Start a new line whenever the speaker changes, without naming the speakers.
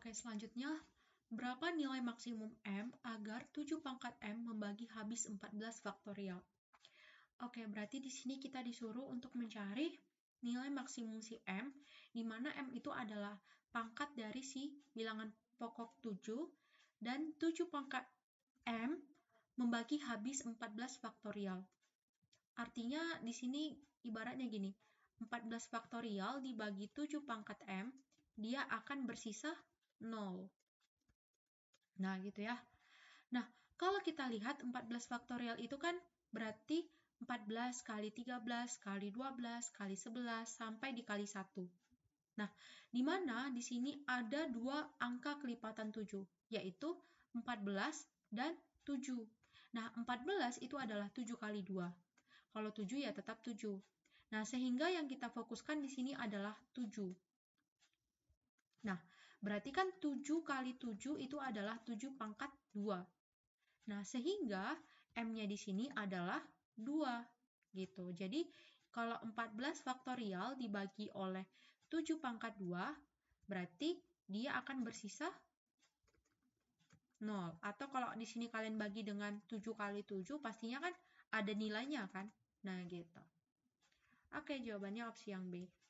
Oke, selanjutnya berapa nilai maksimum M agar 7 pangkat M membagi habis 14 faktorial? Oke, berarti di sini kita disuruh untuk mencari nilai maksimum si M, di mana M itu adalah pangkat dari si bilangan pokok 7, dan 7 pangkat M membagi habis 14 faktorial. Artinya di sini ibaratnya gini, 14 faktorial dibagi 7 pangkat M, dia akan bersisa 0. Nah, gitu ya. Nah, kalau kita lihat 14 faktorial itu kan berarti 14 kali 13 kali 12 kali 11 sampai dikali 1. Nah, di mana di sini ada dua angka kelipatan 7, yaitu 14 dan 7. Nah, 14 itu adalah 7 kali 2. Kalau 7 ya tetap 7. Nah, sehingga yang kita fokuskan di sini adalah 7. Nah, Berarti kan 7 kali 7 itu adalah 7 pangkat 2. Nah, sehingga M-nya di sini adalah 2. Gitu. Jadi, kalau 14 faktorial dibagi oleh 7 pangkat 2, berarti dia akan bersisa 0. Atau kalau di sini kalian bagi dengan 7 kali 7, pastinya kan ada nilainya kan? Nah, gitu. Oke, jawabannya opsi yang B.